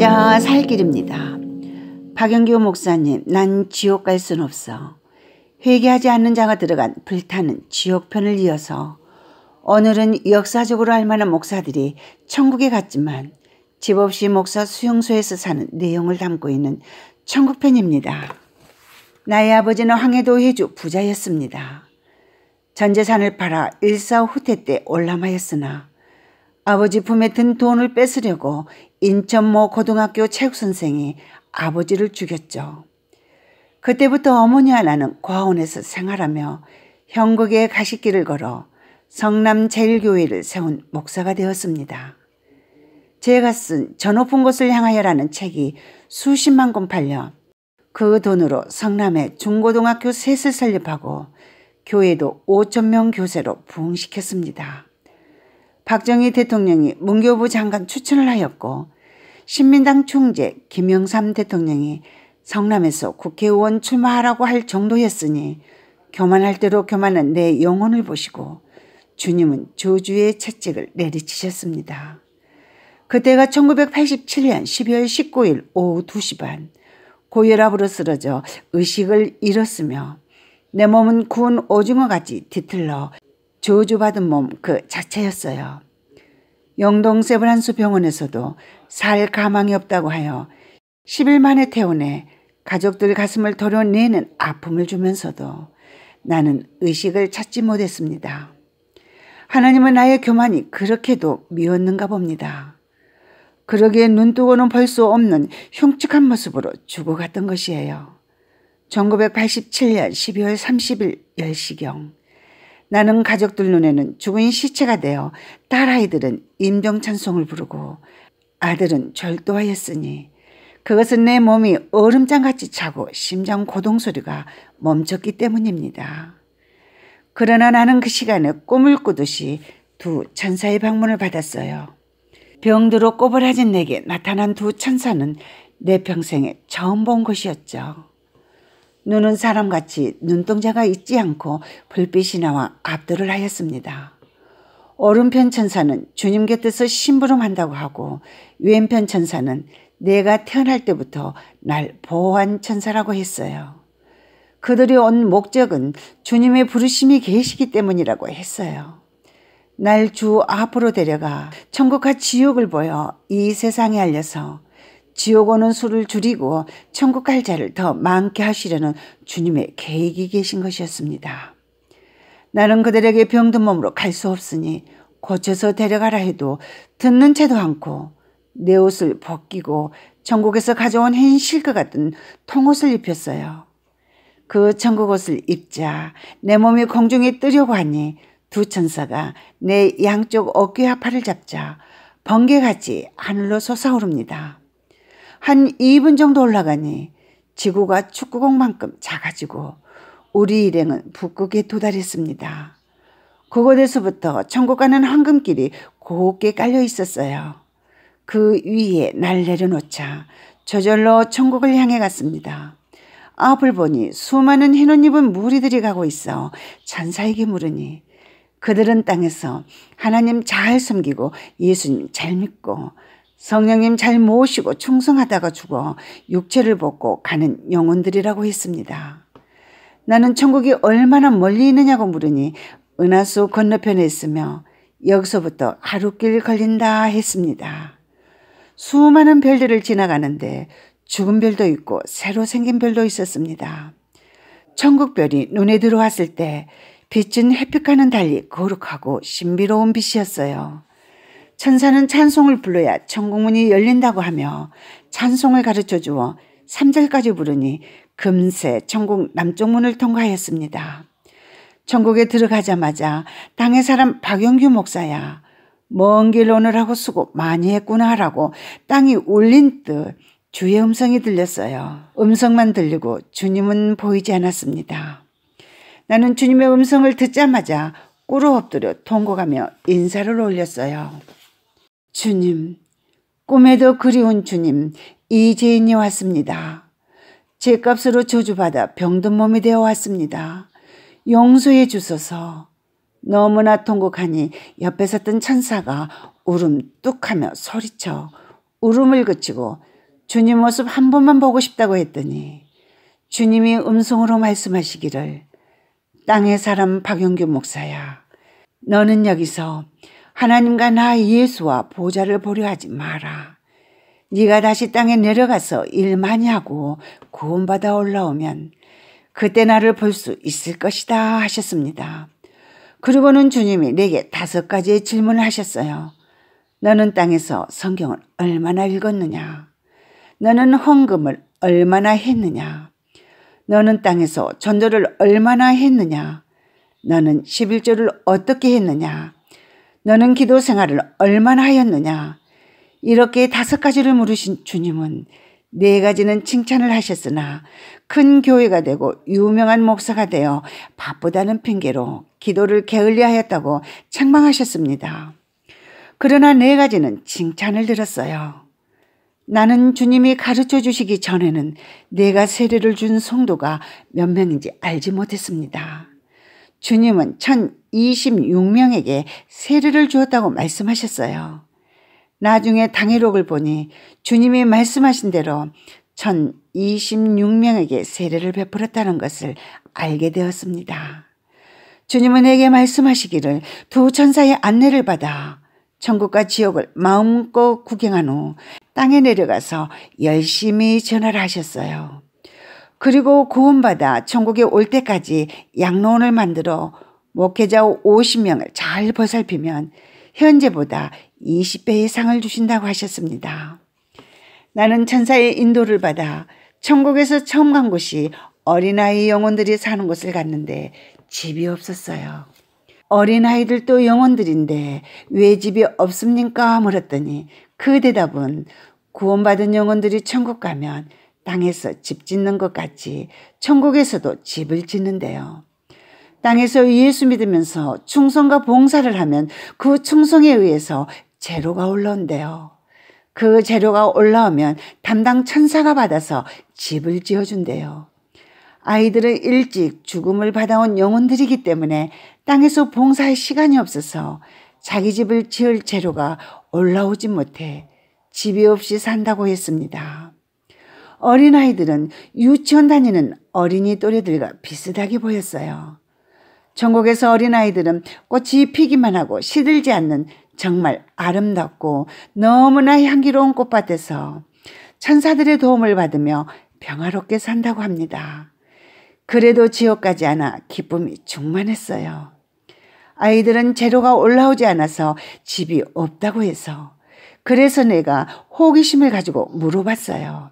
진짜 살 길입니다. 박영규 목사님, 난 지옥 갈 순 없어. 회개하지 않는 자가 들어간 불타는 지옥편을 이어서 오늘은 역사적으로 할 만한 목사들이 천국에 갔지만 집 없이 목사 수용소에서 사는 내용을 담고 있는 천국편입니다. 나의 아버지는 황해도 해주 부자였습니다. 전 재산을 팔아 일사후퇴 때 올람하였으나 아버지 품에 든 돈을 뺏으려고 인천모 고등학교 체육선생이 아버지를 죽였죠. 그때부터 어머니 와나는 과원에서 생활하며 형국의 가시길을 걸어 성남 제일교회를 세운 목사가 되었습니다. 제가 쓴저 높은 곳을 향하여라는 책이 수십만 권 팔려 그 돈으로 성남의 중고등학교 셋을 설립하고 교회도 5천 명 교세로 부흥시켰습니다. 박정희 대통령이 문교부 장관 추천을 하였고 신민당 총재 김영삼 대통령이 성남에서 국회의원 출마하라고 할 정도였으니 교만할 대로 교만한 내 영혼을 보시고 주님은 저주의 채찍을 내리치셨습니다. 그때가 1987년 12월 19일 오후 2시 반 고혈압으로 쓰러져 의식을 잃었으며 내 몸은 구운 오징어같이 뒤틀러 저주받은 몸 그 자체였어요. 영동 세브란스 병원에서도 살 가망이 없다고 하여 10일 만에 퇴원해 가족들 가슴을 도려내는 아픔을 주면서도 나는 의식을 찾지 못했습니다. 하나님은 나의 교만이 그렇게도 미웠는가 봅니다. 그러기에 눈뜨고는 볼 수 없는 흉측한 모습으로 죽어갔던 것이에요. 1987년 12월 30일 10시경 나는 가족들 눈에는 죽은 시체가 되어 딸아이들은 임종찬송을 부르고 아들은 절도하였으니 그것은 내 몸이 얼음장같이 차고 심장 고동소리가 멈췄기 때문입니다. 그러나 나는 그 시간에 꿈을 꾸듯이 두 천사의 방문을 받았어요. 병들어 꼬부라진 내게 나타난 두 천사는 내 평생에 처음 본 것이었죠. 눈은 사람같이 눈동자가 있지 않고 불빛이 나와 압도를 하였습니다. 오른편 천사는 주님 곁에서 심부름한다고 하고 왼편 천사는 내가 태어날 때부터 날 보호한 천사라고 했어요. 그들이 온 목적은 주님의 부르심이 계시기 때문이라고 했어요. 날 주 앞으로 데려가 천국과 지옥을 보여 이 세상에 알려서 지옥 오는 수를 줄이고 천국 갈 자를 더 많게 하시려는 주님의 계획이 계신 것이었습니다. 나는 그들에게 병든 몸으로 갈 수 없으니 고쳐서 데려가라 해도 듣는 채도 않고 내 옷을 벗기고 천국에서 가져온 흰실과 같은 통옷을 입혔어요. 그 천국 옷을 입자 내 몸이 공중에 뜨려고 하니 두 천사가 내 양쪽 어깨와 팔을 잡자 번개같이 하늘로 솟아오릅니다. 한 2분 정도 올라가니 지구가 축구공만큼 작아지고 우리 일행은 북극에 도달했습니다. 그곳에서부터 천국 가는 황금길이 곱게 깔려 있었어요. 그 위에 날 내려놓자 저절로 천국을 향해 갔습니다. 앞을 보니 수많은 흰옷 입은 무리들이 가고 있어 천사에게 물으니 그들은 땅에서 하나님 잘 섬기고 예수님 잘 믿고 성령님 잘모시고 충성하다가 죽어 육체를 벗고 가는 영혼들이라고 했습니다. 나는 천국이 얼마나 멀리 있느냐고 물으니 은하수 건너편에 있으며 여기서부터 하루길 걸린다 했습니다. 수많은 별들을 지나가는데 죽은 별도 있고 새로 생긴 별도 있었습니다. 천국별이 눈에 들어왔을 때 빛은 햇빛과는 달리 거룩하고 신비로운 빛이었어요. 천사는 찬송을 불러야 천국문이 열린다고 하며 찬송을 가르쳐 주어 3절까지 부르니 금세 천국 남쪽 문을 통과했습니다. 천국에 들어가자마자 당의 사람 박영규 목사야 먼 길 오느라고 수고 많이 했구나 라고 땅이 울린 듯 주의 음성이 들렸어요. 음성만 들리고 주님은 보이지 않았습니다. 나는 주님의 음성을 듣자마자 꿇어 엎드려 통곡하며 인사를 올렸어요. 주님, 꿈에도 그리운 주님, 이재인이 왔습니다. 죄값으로 저주받아 병든 몸이 되어 왔습니다. 용서해 주소서. 너무나 통곡하니 옆에 섰던 천사가 울음 뚝하며 소리쳐 울음을 그치고 주님 모습 한 번만 보고 싶다고 했더니 주님이 음성으로 말씀하시기를 땅의 사람 박영규 목사야 너는 여기서 하나님과 나 예수와 보좌를 보려 하지 마라. 네가 다시 땅에 내려가서 일 많이 하고 구원받아 올라오면 그때 나를 볼 수 있을 것이다 하셨습니다. 그리고는 주님이 내게 다섯 가지의 질문을 하셨어요. 너는 땅에서 성경을 얼마나 읽었느냐? 너는 헌금을 얼마나 했느냐? 너는 땅에서 전도를 얼마나 했느냐? 너는 11조를 어떻게 했느냐? 너는 기도 생활을 얼마나 하였느냐? 이렇게 다섯 가지를 물으신 주님은 네 가지는 칭찬을 하셨으나 큰 교회가 되고 유명한 목사가 되어 바쁘다는 핑계로 기도를 게을리 하였다고 책망하셨습니다. 그러나 네 가지는 칭찬을 들었어요. 나는 주님이 가르쳐 주시기 전에는 내가 세례를 준 성도가 몇 명인지 알지 못했습니다. 주님은 1026명에게 세례를 주었다고 말씀하셨어요. 나중에 당해록을 보니 주님이 말씀하신 대로 1026명에게 세례를 베풀었다는 것을 알게 되었습니다. 주님은 내게 말씀하시기를 두 천사의 안내를 받아 천국과 지옥을 마음껏 구경한 후 땅에 내려가서 열심히 전화를 하셨어요. 그리고 구원받아 천국에 올 때까지 양로원을 만들어 목회자 50명을 잘 보살피면 현재보다 2 0배이 상을 주신다고 하셨습니다. 나는 천사의 인도를 받아 천국에서 처음 간 곳이 어린아이 영혼들이 사는 곳을 갔는데 집이 없었어요. 어린아이들도 영혼들인데 왜 집이 없습니까? 물었더니 그 대답은 구원받은 영혼들이 천국 가면 땅에서 집 짓는 것 같이 천국에서도 집을 짓는데요. 땅에서 예수 믿으면서 충성과 봉사를 하면 그 충성에 의해서 재료가 올라온대요. 그 재료가 올라오면 담당 천사가 받아서 집을 지어준대요. 아이들은 일찍 죽음을 받아온 영혼들이기 때문에 땅에서 봉사할 시간이 없어서 자기 집을 지을 재료가 올라오지 못해 집이 없이 산다고 했습니다. 어린아이들은 유치원 다니는 어린이 또래들과 비슷하게 보였어요. 전국에서 어린아이들은 꽃이 피기만 하고 시들지 않는 정말 아름답고 너무나 향기로운 꽃밭에서 천사들의 도움을 받으며 평화롭게 산다고 합니다. 그래도 지옥 까지 않아 기쁨이 충만했어요. 아이들은 재료가 올라오지 않아서 집이 없다고 해서 그래서 내가 호기심을 가지고 물어봤어요.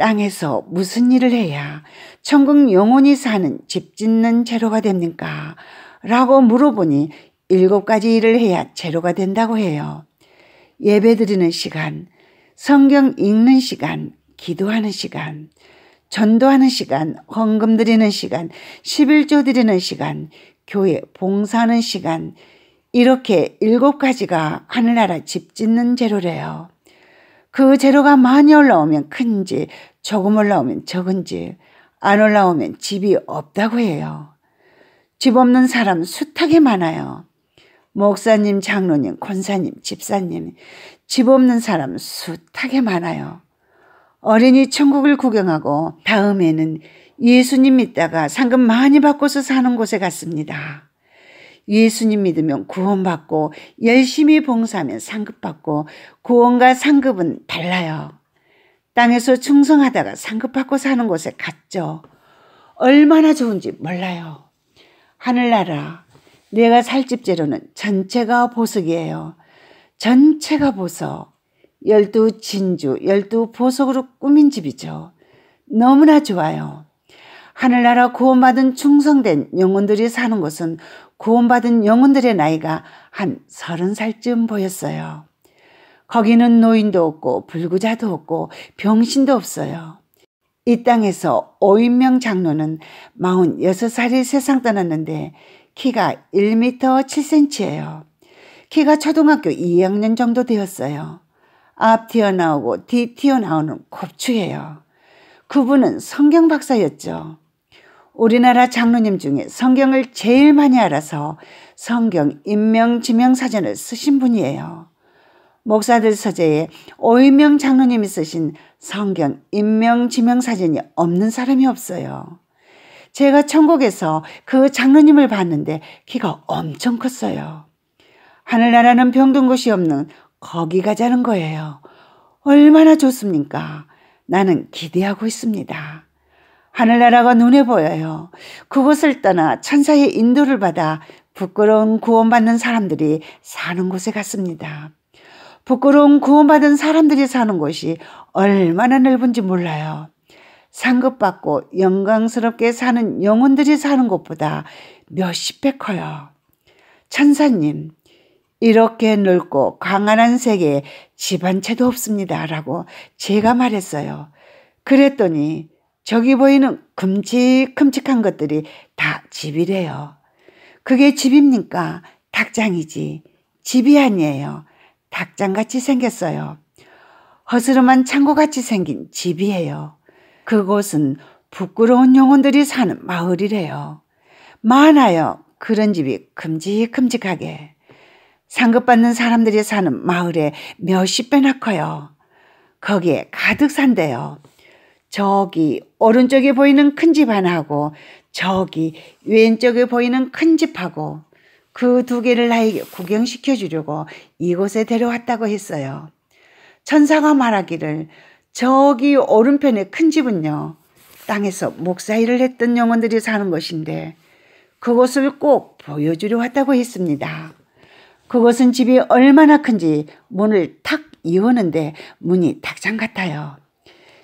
땅에서 무슨 일을 해야 천국 영혼이 사는 집 짓는 재료가 됩니까? 라고 물어보니 일곱 가지 일을 해야 재료가 된다고 해요. 예배 드리는 시간, 성경 읽는 시간, 기도하는 시간, 전도하는 시간, 헌금 드리는 시간, 11조 드리는 시간, 교회 봉사하는 시간, 이렇게 일곱 가지가 하늘나라 집 짓는 재료래요. 그 재료가 많이 올라오면 큰지 조금 올라오면 적은지 안 올라오면 집이 없다고 해요. 집 없는 사람 숱하게 많아요. 목사님, 장로님, 권사님, 집사님, 집 없는 사람 숱하게 많아요. 어린이 천국을 구경하고 다음에는 예수님 믿다가 상금 많이 받고서 사는 곳에 갔습니다. 예수님 믿으면 구원받고 열심히 봉사하면 상급받고 구원과 상급은 달라요. 땅에서 충성하다가 상급받고 사는 곳에 갔죠. 얼마나 좋은지 몰라요. 하늘나라, 내가 살 집 재료는 전체가 보석이에요. 전체가 보석. 열두 진주, 열두 보석으로 꾸민 집이죠. 너무나 좋아요. 하늘나라 구원받은 충성된 영혼들이 사는 곳은 구원받은 영혼들의 나이가 한 서른 살쯤 보였어요. 거기는 노인도 없고 불구자도 없고 병신도 없어요. 이 땅에서 5인명 장로는 46살이 세상 떠났는데 키가 1미터 7cm예요. 키가 초등학교 2학년 정도 되었어요. 앞 튀어나오고 뒤 튀어나오는 곱추예요. 그분은 성경 박사였죠. 우리나라 장로님 중에 성경을 제일 많이 알아서 성경 임명지명사전을 쓰신 분이에요. 목사들 서재에 오인명 장로님이 쓰신 성경 임명지명사전이 없는 사람이 없어요. 제가 천국에서 그 장로님을 봤는데 키가 엄청 컸어요. 하늘나라는 병든 곳이 없는 거기 가자는 거예요. 얼마나 좋습니까? 나는 기대하고 있습니다. 하늘나라가 눈에 보여요. 그곳을 떠나 천사의 인도를 받아 부끄러운 구원받는 사람들이 사는 곳에 갔습니다. 부끄러운 구원받은 사람들이 사는 곳이 얼마나 넓은지 몰라요. 상급받고 영광스럽게 사는 영혼들이 사는 곳보다 몇십 배 커요. 천사님, 이렇게 넓고 강한한 세계에 집안채도 없습니다. 라고 제가 말했어요. 그랬더니 저기 보이는 큼직큼직한 것들이 다 집이래요. 그게 집입니까? 닭장이지. 집이 아니에요. 닭장같이 생겼어요. 허스름한 창고같이 생긴 집이에요. 그곳은 부끄러운 영혼들이 사는 마을이래요. 많아요. 그런 집이 큼직큼직하게. 상급받는 사람들이 사는 마을에 몇십 배나 커요. 거기에 가득 산대요. 저기 오른쪽에 보이는 큰 집 하나하고 저기 왼쪽에 보이는 큰 집하고 그 두 개를 나에게 구경시켜 주려고 이곳에 데려왔다고 했어요. 천사가 말하기를 저기 오른편의큰 집은요. 땅에서 목사 일을 했던 영혼들이 사는 것인데 그곳을 꼭 보여주려 왔다고 했습니다. 그곳은 집이 얼마나 큰지 문을 탁이었는데 문이 탁장 같아요.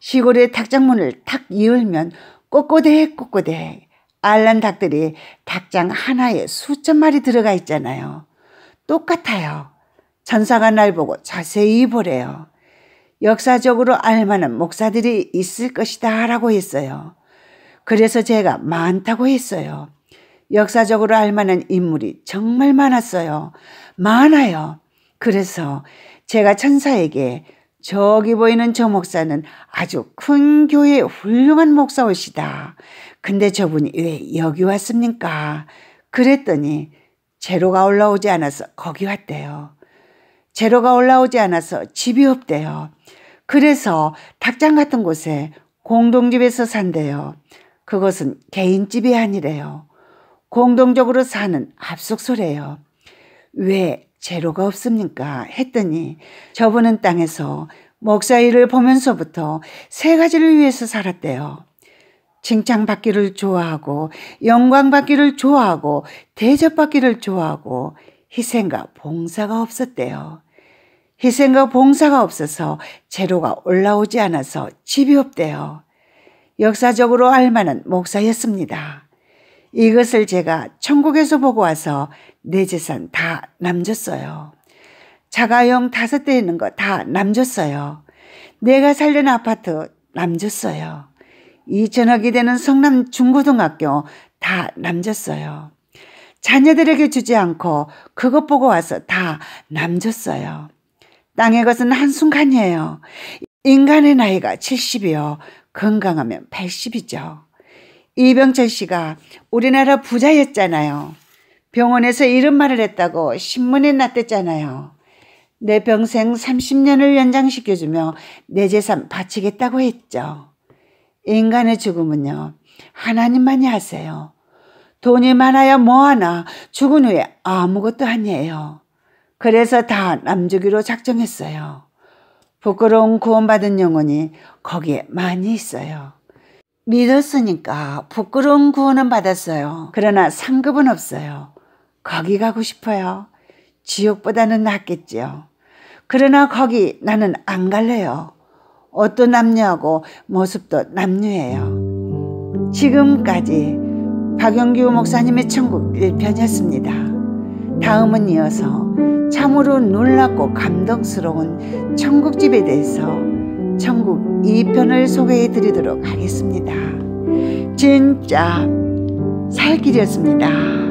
시골의 닭장문을 탁 이을면 꼬꼬대 꼬꼬대 알란 닭들이 닭장 하나에 수천 마리 들어가 있잖아요. 똑같아요. 천사가 날 보고 자세히 보래요. 역사적으로 알만한 목사들이 있을 것이다 라고 했어요. 그래서 제가 많다고 했어요. 역사적으로 알만한 인물이 정말 많았어요. 많아요. 그래서 제가 천사에게 저기 보이는 저 목사는 아주 큰 교회의 훌륭한 목사오시다. 근데 저분이 왜 여기 왔습니까? 그랬더니 재로가 올라오지 않아서 거기 왔대요. 재로가 올라오지 않아서 집이 없대요. 그래서 닭장 같은 곳에 공동집에서 산대요. 그것은 개인집이 아니래요. 공동적으로 사는 합숙소래요. 왜 재료가 없습니까? 했더니 저분은 땅에서 목사 일을 보면서부터 세 가지를 위해서 살았대요. 칭찬받기를 좋아하고 영광받기를 좋아하고 대접받기를 좋아하고 희생과 봉사가 없었대요. 희생과 봉사가 없어서 재료가 올라오지 않아서 집이 없대요. 역사적으로 알만한 목사였습니다. 이것을 제가 천국에서 보고 와서 내 재산 다남졌어요 자가용 다섯 대 있는 거 다남졌어요 내가 살던 아파트 남졌어요 2천억이 되는 성남 중고등학교 다남졌어요 자녀들에게 주지 않고 그것 보고 와서 다남졌어요 땅의 것은 한순간이에요. 인간의 나이가 70이요. 건강하면 80이죠. 이병철 씨가 우리나라 부자였잖아요. 병원에서 이런 말을 했다고 신문에 났댔잖아요. 내 평생 30년을 연장시켜주며 내 재산 바치겠다고 했죠. 인간의 죽음은요, 하나님만이 하세요. 돈이 많아야 뭐하나 죽은 후에 아무것도 아니에요. 그래서 다 남주기로 작정했어요. 부끄러운 구원받은 영혼이 거기에 많이 있어요. 믿었으니까 부끄러운 구원은 받았어요. 그러나 상급은 없어요. 거기 가고 싶어요. 지옥보다는 낫겠지요. 그러나 거기 나는 안 갈래요. 옷도 남녀하고 모습도 남녀예요. 지금까지 박영규 목사님의 천국 1편이었습니다. 다음은 이어서 참으로 놀랍고 감동스러운 천국집에 대해서 천국 2편을 소개해 드리도록 하겠습니다. 진짜 살길이었습니다.